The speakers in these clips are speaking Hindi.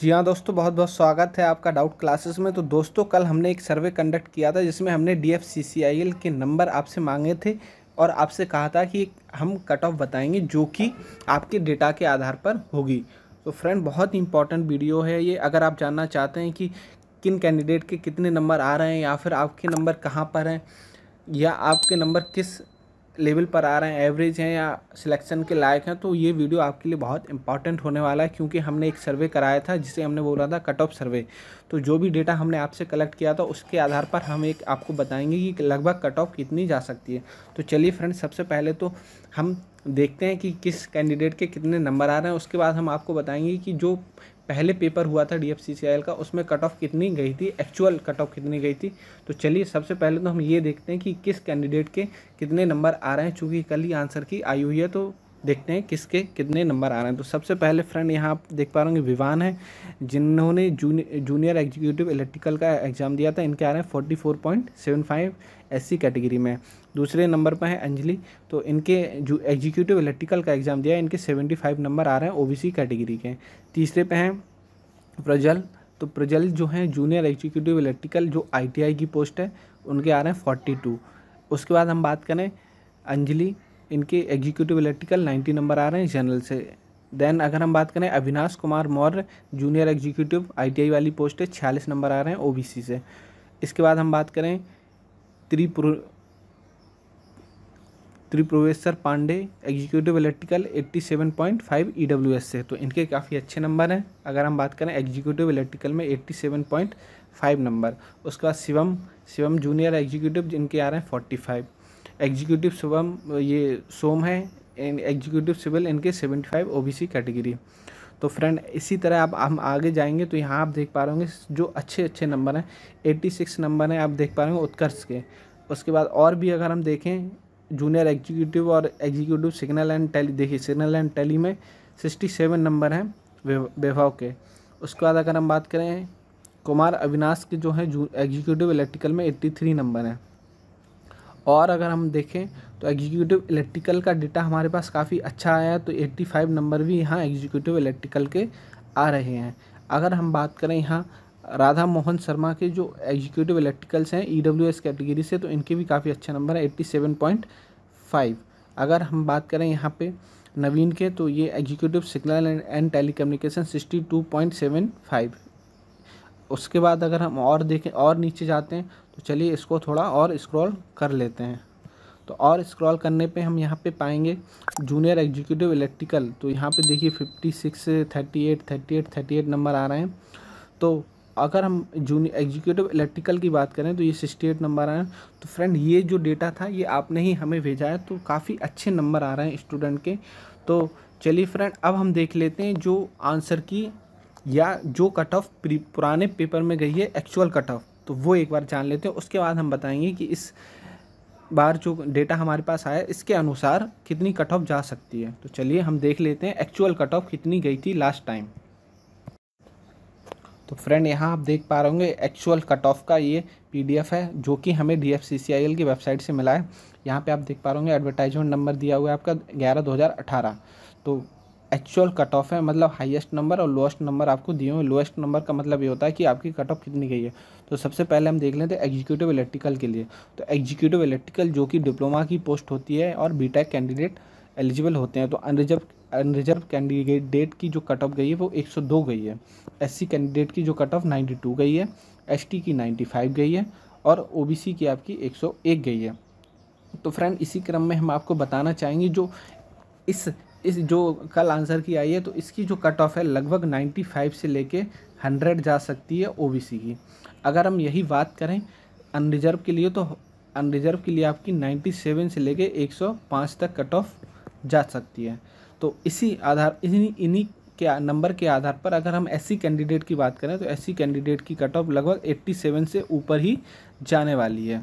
जी हाँ दोस्तों बहुत बहुत स्वागत है आपका डाउट क्लासेस में तो दोस्तों कल हमने एक सर्वे कंडक्ट किया था जिसमें हमने D F C C I L के नंबर आपसे मांगे थे और आपसे कहा था कि हम कट ऑफ बताएंगे जो कि आपके डेटा के आधार पर होगी तो फ्रेंड बहुत इंपॉर्टेंट वीडियो है ये अगर आप जानना चाहते हैं कि किन कैंडिडेट के कितने नंबर आ रहे हैं या फिर आपके नंबर कहाँ पर हैं या आपके नंबर किस लेवल पर आ रहे हैं एवरेज हैं या सिलेक्शन के लायक हैं तो ये वीडियो आपके लिए बहुत इंपॉर्टेंट होने वाला है क्योंकि हमने एक सर्वे कराया था जिसे हमने बोला था कट ऑफ सर्वे तो जो भी डेटा हमने आपसे कलेक्ट किया था उसके आधार पर हम एक आपको बताएंगे कि लगभग कट ऑफ कितनी जा सकती है तो चलिए फ्रेंड्स सबसे पहले तो हम देखते हैं कि किस कैंडिडेट के कितने नंबर आ रहे हैं उसके बाद हम आपको बताएंगे कि जो पहले पेपर हुआ था डी का उसमें कट ऑफ कितनी गई थी एक्चुअल कट ऑफ कितनी गई थी तो चलिए सबसे पहले तो हम ये देखते हैं कि किस कैंडिडेट के कितने नंबर आ रहे हैं चूँकि कल ही आंसर की आई हुई है तो देखते हैं किसके कितने नंबर आ रहे हैं तो सबसे पहले फ्रेंड यहाँ आप देख पा रहे होंगे विवान है जिन्होंने जूनियर एग्जीक्यूटिव इलेक्ट्रिकल का एग्ज़ाम दिया था इनके आ रहे हैं forty four point seven five S category में दूसरे नंबर पर है अंजलि तो इनके जो एग्जीक्यूटिव इलेक्ट्रिकल का एग्ज़ाम दिया है इनके सेवेंटी फाइव नंबर आ रहे हैं ओ कैटेगरी के तीसरे पे हैं प्रजल तो प्रजल जो हैं जूनियर एग्जीक्यूटिव इलेक्ट्रिकल जो आई की पोस्ट है उनके आ रहे हैं फोर्टी टू उसके बाद हम बात करें अंजलि इनके एग्जीक्यूटिव इलेक्ट्रिकल नाइन्टी नंबर आ रहे हैं जनरल से देन अगर हम बात करें Avinash Kumar Maurya junior executive ITI वाली पोस्ट है छियालीस नंबर आ रहे हैं ओबीसी से इसके बाद हम बात करें त्रिपुर Tripureshwar Pandey executive electrical eighty seven point W S से तो इनके काफ़ी अच्छे नंबर हैं अगर हम बात करें एग्जीक्यूटिव इलेक्ट्रिकल में फाइव नंबर उसके बाद शिवम शिवम जूनियर एग्जीक्यूटिव जिनके आ रहे हैं फाइव एग्जीक्यूटिव शिवम ये सोम है एग्जीक्यूटिव सिविल इनके सेवेंटी फाइव ओ कैटेगरी तो फ्रेंड इसी तरह आप हम आगे जाएंगे तो यहाँ आप देख पा रहे होंगे जो अच्छे अच्छे नंबर हैं एट्टी सिक्स नंबर हैं आप देख पा रहे होंगे उत्कर्ष के उसके बाद और भी अगर हम देखें जूनियर एग्जीक्यूटिव और एग्जीक्यूटिव सिग्नल एंड टेली देखिए सिग्नल एंड टेली में सिक्सटी सेवन नंबर हैं वैभव के उसके बाद अगर हम बात करें कुमार अविनाश के जो हैं एग्जीक्यूटिव इलेक्ट्रिकल में एट्टी थ्री नंबर हैं और अगर हम देखें तो एग्जीक्यूटिव इलेक्ट्रिकल का डेटा हमारे पास काफ़ी अच्छा आया तो 85 नंबर भी यहाँ एग्जीक्यूटिव इलेक्ट्रिकल के आ रहे हैं अगर हम बात करें यहाँ राधा मोहन शर्मा के जो एग्जीक्यूटिव इलेक्ट्रिकल्स हैं ई डब्ल्यू एस कैटेगरी से तो इनके भी काफ़ी अच्छे नंबर है एट्टी सेवन पॉइंट फाइव अगर हम बात करें यहाँ पर नवीन के तो ये executive signal and telecommunication sixty two point seven five उसके बाद अगर हम और देखें और नीचे जाते हैं तो चलिए इसको थोड़ा और स्क्रॉल कर लेते हैं तो और स्क्रॉल करने पे हम यहाँ पे पाएंगे जूनियर एग्जीक्यूटिव इलेक्ट्रिकल तो यहाँ पे देखिए 56 38 38 38 नंबर आ रहे हैं तो अगर हम जूनियर एग्जीक्यूटिव इलेक्ट्रिकल की बात करें तो ये सिक्सटी एट नंबर आए तो फ्रेंड ये जो डेटा था ये आपने ही हमें भेजा है तो काफ़ी अच्छे नंबर आ रहे हैं स्टूडेंट के तो चलिए फ्रेंड अब हम देख लेते हैं जो आंसर की या जो कट ऑफ पुराने पेपर में गई है एक्चुअल कट ऑफ तो वो एक बार जान लेते हैं उसके बाद हम बताएंगे कि इस बार जो डेटा हमारे पास आया इसके अनुसार कितनी कट ऑफ जा सकती है तो चलिए हम देख लेते हैं एक्चुअल कट ऑफ कितनी गई थी लास्ट टाइम तो फ्रेंड यहाँ आप देख पा रहे होंगे एक्चुअल कट ऑफ का ये पीडीएफ है जो कि हमें D F C C I L की वेबसाइट से मिला है यहाँ पे आप देख पा रहे होंगे एडवर्टाइजमेंट नंबर दिया हुआ है आपका ग्यारह दो हज़ार अठारह तो एक्चुअल कट ऑफ है मतलब हाईएस्ट नंबर और लोएस्ट नंबर आपको दिए हुए लोएस्ट नंबर का मतलब ये होता है कि आपकी कट ऑफ कितनी गई है तो सबसे पहले हम देख लेते हैं एग्जीक्यूटिव इलेक्ट्रिकल के लिए तो एग्जीक्यूटिव इलेक्ट्रिकल जो कि डिप्लोमा की पोस्ट होती है और बी कैंडिडेट एलिजिबल होते हैं तो अनरिजर्व अनरिजर्व कैंडिडेट की जो कट ऑफ गई है वो एक गई है एस कैंडिडेट की जो कट ऑफ नाइन्टी गई है एस की नाइन्टी गई है और ओ की आपकी एक गई है तो फ्रेंड इसी क्रम में हम आपको बताना चाहेंगे जो इस इस जो कल आंसर की आई है तो इसकी जो कट ऑफ है लगभग 95 से लेके 100 जा सकती है ओबीसी की अगर हम यही बात करें अनरिजर्व के लिए तो अनरिजर्व के लिए आपकी 97 से लेके 105 तक कट ऑफ जा सकती है तो इसी आधार इन्हीं इन्हीं के नंबर के आधार पर अगर हम ऐसी कैंडिडेट की बात करें तो ऐसी कैंडिडेट की कट ऑफ लगभग एट्टी से ऊपर ही जाने वाली है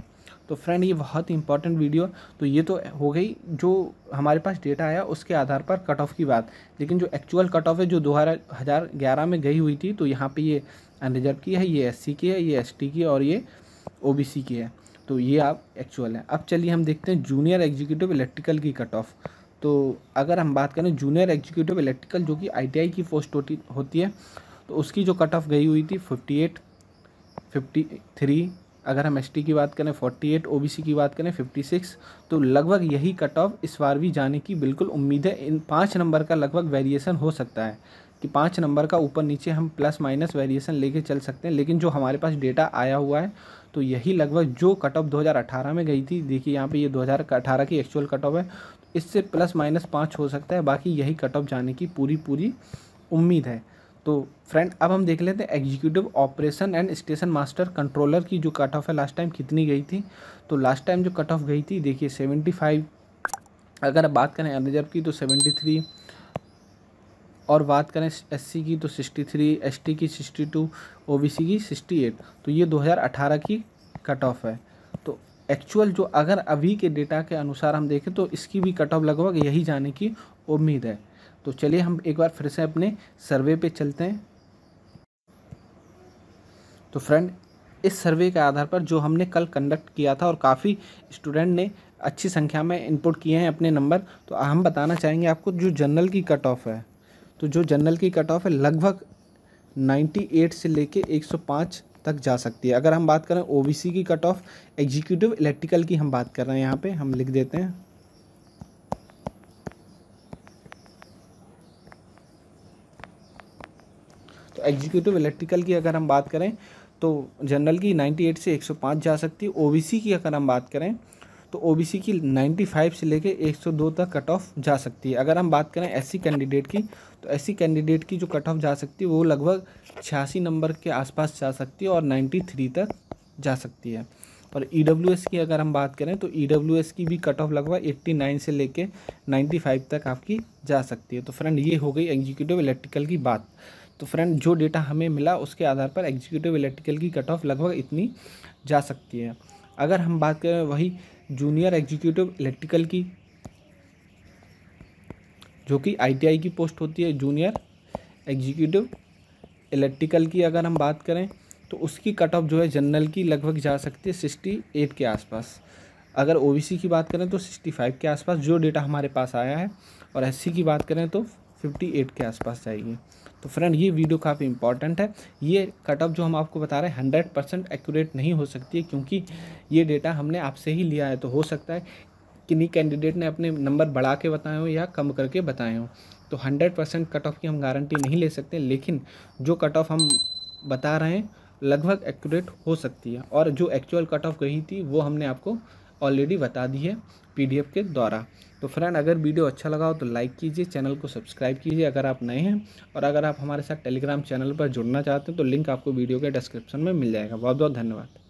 तो फ्रेंड ये बहुत इंपॉर्टेंट वीडियो तो ये तो हो गई जो हमारे पास डेटा आया उसके आधार पर कट ऑफ की बात लेकिन जो एक्चुअल कट ऑफ है जो दो हज़ार ग्यारह में गई हुई थी तो यहाँ पे ये अनरिजर्व की है ये सी की है ये टी की और ये सी की है तो ये आप एक्चुअल है अब चलिए हम देखते हैं जूनियर एग्जीक्यूटिव इलेक्ट्रिकल की कट ऑफ तो अगर हम बात करें जूनियर एग्जीक्यूटिव इलेक्ट्रिकल जो कि आईटीआई की पोस्ट होती होती है तो उसकी जो कट ऑफ गई हुई थी फिफ्टी एट फिफ्टी थ्री अगर हम एस की बात करें 48 ओबीसी की बात करें 56 तो लगभग यही कट ऑफ इस बार भी जाने की बिल्कुल उम्मीद है इन पाँच नंबर का लगभग वेरिएशन हो सकता है कि पाँच नंबर का ऊपर नीचे हम प्लस माइनस वेरिएशन लेके चल सकते हैं लेकिन जो हमारे पास डेटा आया हुआ है तो यही लगभग जो कट ऑफ दो में गई थी देखिए यहाँ पर ये दो की एक्चुअल कट ऑफ है इससे प्लस माइनस पाँच हो सकता है बाकी यही कट ऑफ जाने की पूरी पूरी उम्मीद है तो फ्रेंड अब हम देख लेते हैं executive operation and station master controller की जो कट ऑफ है लास्ट टाइम कितनी गई थी तो लास्ट टाइम जो कट ऑफ गई थी देखिए सेवेंटी फाइव अगर बात करें अनरिजर्व की तो सेवेंटी थ्री और बात करें एससी की तो सिक्सटी थ्री एसटी की सिक्सटी टू ओबीसी की सिक्सटी एट तो ये दो हज़ार अठारह की कट ऑफ है तो एक्चुअल जो अगर अभी के डेटा के अनुसार हम देखें तो इसकी भी कट ऑफ लगभग यही जाने की उम्मीद है तो चलिए हम एक बार फिर से अपने सर्वे पे चलते हैं तो फ्रेंड इस सर्वे के आधार पर जो हमने कल कंडक्ट किया था और काफ़ी स्टूडेंट ने अच्छी संख्या में इनपुट किए हैं अपने नंबर तो हम बताना चाहेंगे आपको जो जनरल की कट ऑफ है तो जो जनरल की कट ऑफ है लगभग 98 से लेके 105 तक जा सकती है अगर हम बात करें ओबीसी की कट ऑफ एग्जीक्यूटिव इलेक्ट्रिकल की हम बात कर रहे हैं यहाँ पे हम लिख देते हैं एग्जीक्यूटिव इलेक्ट्रिकल की अगर हम बात करें तो जनरल की 98 से 105 जा सकती है ओबीसी की अगर हम बात करें तो ओबीसी की 95 से लेके 102 तक कट ऑफ जा सकती है अगर हम बात करें एससी कैंडिडेट की तो एससी कैंडिडेट की जो कट ऑफ जा सकती है वो लगभग छियासी नंबर के आसपास जा सकती है और नाइन्टी तक जा सकती है और ई e की अगर हम बात करें तो ई e की भी कट ऑफ लगभग 89 से लेके 95 तक आपकी जा सकती है तो फ्रेंड ये हो गई एग्जीक्यूटिव इलेक्ट्रिकल की बात तो फ्रेंड जो डेटा हमें मिला उसके आधार पर एग्जीक्यूटिव इलेक्ट्रिकल की कट ऑफ लगभग इतनी जा सकती है अगर हम बात करें वही जूनियर एग्जीक्यूटिव इलेक्ट्रिकल की जो कि आईटीआई की पोस्ट होती है जूनियर एग्जीक्यूटिव इलेक्ट्रिकल की अगर हम बात करें तो उसकी कट ऑफ जो है जनरल की लगभग जा सकती है सिक्सटी एट के आसपास अगर ओबीसी की बात करें तो सिक्सटी फाइव के आसपास जो डेटा हमारे पास आया है और एससी की बात करें तो 58 के आसपास जाएगी तो फ्रेंड ये वीडियो काफ़ी इंपॉर्टेंट है ये कट ऑफ जो हम आपको बता रहे हैं हंड्रेड परसेंट एक्यूरेट नहीं हो सकती है क्योंकि ये डेटा हमने आपसे ही लिया है तो हो सकता है किन्हीं कैंडिडेट ने अपने नंबर बढ़ा के बताए हों या कम करके बताए हों तो हंड्रेड परसेंट कट ऑफ की हम गारंटी नहीं ले सकते लेकिन जो कट ऑफ हम बता रहे हैं लगभग एक्यूरेट हो सकती है और जो एक्चुअल कट ऑफ गई थी वो हमने आपको ऑलरेडी बता दी है पीडीएफ के द्वारा तो फ्रेंड अगर वीडियो अच्छा लगा हो तो लाइक कीजिए चैनल को सब्सक्राइब कीजिए अगर आप नए हैं और अगर आप हमारे साथ टेलीग्राम चैनल पर जुड़ना चाहते हैं तो लिंक आपको वीडियो के डिस्क्रिप्शन में मिल जाएगा बहुत बहुत धन्यवाद